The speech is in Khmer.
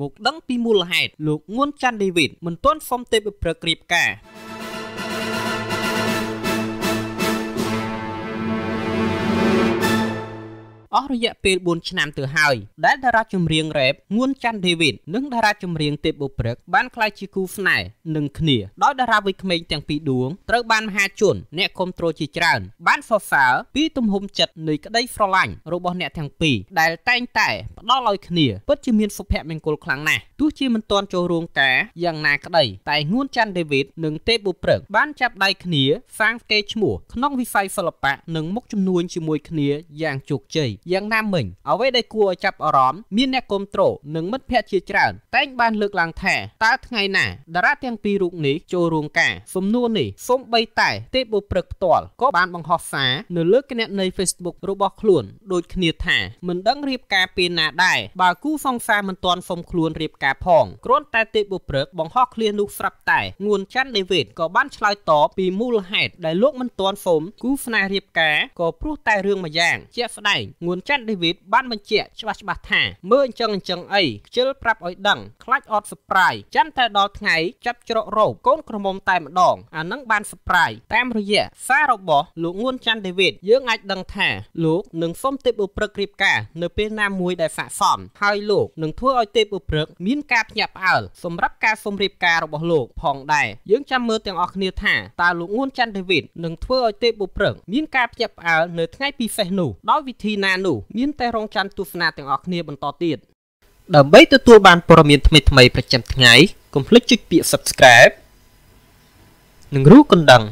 មកដឹងពីមូលហេតុលោកងួនច័ន្ទឌីវីតមិនទាន់សុំទេពព្រឹករៀបការអស់រយៈពេល4ឆ្នាំទៅហើយដែលតារាចម្រៀងរ៉េបងួនច័ន្ទដេវីតនិងតារាចម្រៀងទេពបុព្រឹកបានក្លាយជាគូស្នេហ៍នឹងគ្នាដោយតារាវ័យក្មេងទាំងពីរដួងត្រូវបានមហាជនអ្នកគ្រប់គ្រងជាច្រើន បានសរសើរពីទំហំចិត្តនៃក្តីស្រឡាញ់របស់អ្នកទាំងពីរដែលតែងតែផ្ដល់ឲ្យគ្នាពិតជាមានសុភមង្គលខ្លាំងណាស់ទោះជាមិនទាន់ចូលរួមការយ៉ាងណាក្តីតែងួនច័ន្ទដេវីតនិងទេពបុព្រឹក បានចាប់ដៃគ្នា សាងកេរ្តិ៍ឈ្មោះក្នុងវិស័យសិល្បៈនិងមុខជំនួញជាមួយគ្នាយ៉ាងជោគជ័យយ៉ាងណាមិញអ្វីដែលគួរឲ្យចាប់អារម្មណ៍មានអ្នកគ្រប់គ្រងនិងមិត្តភ័ក្តិជាច្រើនតែងបានលើកឡើងថាតើថ្ងៃណាតារាទាំងពីររូបនេះចូលរួមការសំណួរនេះសូម្បីតែទេពបុព្រឹកផ្ទាល់ក៏បានបង្ហោះសារនៅលើគណនី Facebook របស់ខ្លួនដូចគ្នាថាមិនដឹងរៀបការពេលណាដែរបើគូសង្សារមិនទាន់សុំខ្លួនរៀបការផងគ្រាន់តែទេពបុព្រឹកបង្ហោះឃ្លានោះស្រាប់តែងួនច័ន្ទដេវីតក៏បានឆ្លើយតបពីមូលហេតុដែលលោកមិនទាន់សុំគូស្នេហ៍រៀបការក៏ព្រោះតែរឿងមួយយ៉ាង ជាក់ស្ដែងងងួនច័ន្ទដេវីតបានបញ្ជាក់ច្បាស់ច្បាស់ថា មើលអញ្ចឹងអញ្ចឹងអីខ្ជិលប្រាប់ឲ្យដឹងខ្លាចអត់ surprise ចាំតែដល់ថ្ងៃចាប់ច្រករោបកូនក្រមុំតែម្ដងអានឹងបាន surprise តាមរយៈសាររបស់លោកងួនច័ន្ទដេវីតយើងអាចដឹងថាលោកនឹងសុំទេពឧបព្រឹករៀបការនៅពេលណាមួយដែលស័ក្តិសមហើយលោកនឹងធ្វើឲ្យទេពឧបព្រឹកមានការភ្ញាក់ផ្អើលសម្រាប់ការសុំរៀបការរបស់លោកផងដែរយើងចាំមើលទាំងអស់គ្នាថាតើលោកងួនច័ន្ទដេវីតនឹងធ្វើឲ្យទេពឧបព្រឹកមានការភ្ញាក់ផ្អើលនៅថ្ងៃពិសេសនោះដោយវិធីណានោះមានតែរងចាំទស្សនាទាំងអស់គ្នាបន្តទៀតដើម្បីទទួលបានព័ត៌មានថ្មីៗប្រចាំថ្ងៃកុំភ្លេចចុចពាក្យ Subscribe និងរូកណ្ដឹង